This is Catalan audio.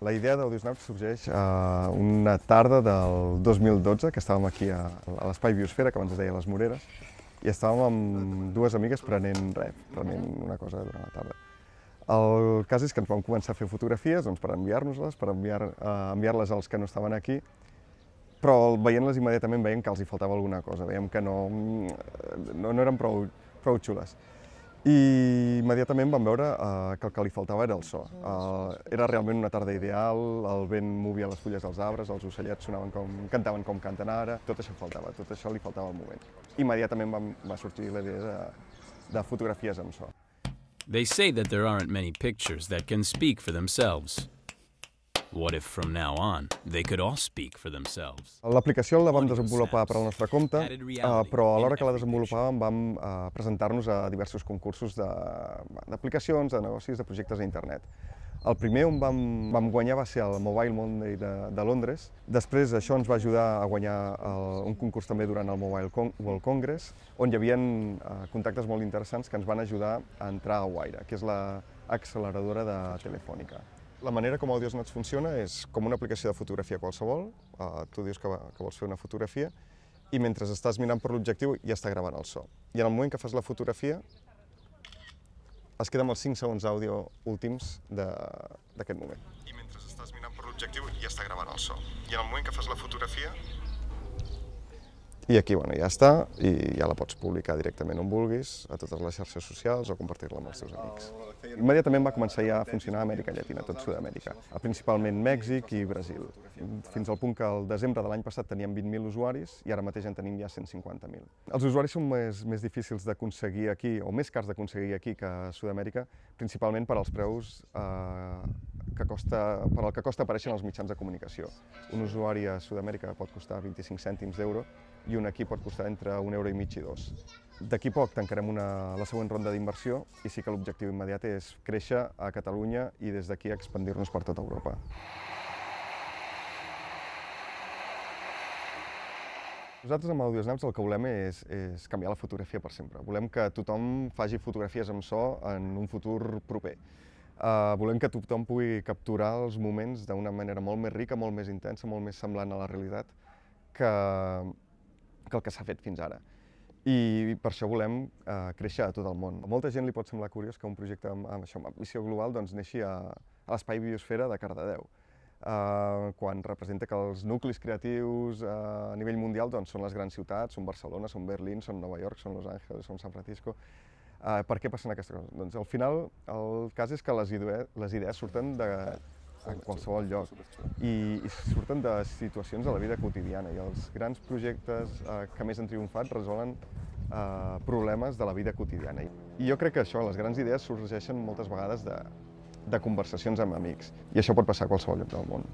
La idea d'AudioSnap sorgeix a eh, una tarda del 2012, que estàvem aquí a, a l'Espai Biosfera, que abans es deia Les Moreres, i estàvem amb dues amigues prenent rep, prenent una cosa durant la tarda. El cas és que ens vam començar a fer fotografies doncs, per enviar-nos-les, per eh, enviar-les enviar als que no estaven aquí, però veient-les immediatament veiem que els hi faltava alguna cosa, veiem que no, eh, no, no eren prou, prou xules. I immediatament vam veure eh, que el que li faltava era el so. Eh, era realment una tarda ideal, el vent movia les fulles dels arbres, els ocellets sonaven com, cantaven com canten ara, tot això faltava, tot això li faltava al moment. Immediatament vam, va sortir la idea de, de fotografies amb so. They say that there aren't many pictures that can speak for themselves. What if from now on they could all speak for themselves? L'aplicació la vam desenvolupar per al nostre compte, eh, però a l'hora que la desenvolupàvem vam eh, presentar-nos a diversos concursos d'aplicacions, de, de negocis, de projectes a internet. El primer on vam, vam guanyar va ser el Mobile Monday de, de Londres. Després això ens va ajudar a guanyar el, un concurs també durant el Mobile Con World Congress, on hi havia eh, contactes molt interessants que ens van ajudar a entrar a Guaira, que és la de Telefònica. La manera com AudioSnaps funciona és com una aplicació de fotografia qualsevol. Uh, tu dius que, que vols fer una fotografia i mentre estàs mirant per l'objectiu ja està gravant el so. I en el moment que fas la fotografia es queda amb els 5 segons d'àudio últims d'aquest moment. I mentre estàs mirant per l'objectiu ja està gravant el so. I en el moment que fas la fotografia i aquí bueno, ja està, i ja la pots publicar directament on vulguis, a totes les xarxes socials o compartir-la amb els teus amics. Immediatament va començar ja a funcionar a Amèrica Llatina, tot Sud-amèrica, principalment Mèxic i Brasil, fins al punt que al desembre de l'any passat teníem 20.000 usuaris i ara mateix en tenim ja 150.000. Els usuaris són més, més difícils d'aconseguir aquí, o més cars d'aconseguir aquí que a Sud-amèrica, principalment per als preus eh, que costa, per al que costa apareixen els mitjans de comunicació. Un usuari a Sud-amèrica pot costar 25 cèntims d'euro i un aquí pot costar entre un euro i mig i dos. D'aquí poc tancarem una, la següent ronda d'inversió i sí que l'objectiu immediat és créixer a Catalunya i des d'aquí expandir-nos per tota Europa. Nosaltres amb Audiosnaps el que volem és, és canviar la fotografia per sempre. Volem que tothom faci fotografies amb so en un futur proper. Eh, volem que tothom pugui capturar els moments d'una manera molt més rica, molt més intensa, molt més semblant a la realitat que, que el que s'ha fet fins ara. I per això volem eh, créixer a tot el món. A molta gent li pot semblar curiós que un projecte amb, amb, això, amb ambició global doncs, neixi a, a l'espai biosfera de Cardedeu, uh, quan representa que els nuclis creatius uh, a nivell mundial doncs, són les grans ciutats, són Barcelona, són Berlín, són Nova York, són Los Angeles, són San Francisco, Eh, per què passen aquestes coses? Doncs al final el cas és que les, idue, les idees surten de, en qualsevol lloc i, i surten de situacions de la vida quotidiana i els grans projectes eh, que més han triomfat resolen eh, problemes de la vida quotidiana. I jo crec que això, les grans idees sorgeixen moltes vegades de, de conversacions amb amics i això pot passar a qualsevol lloc del món.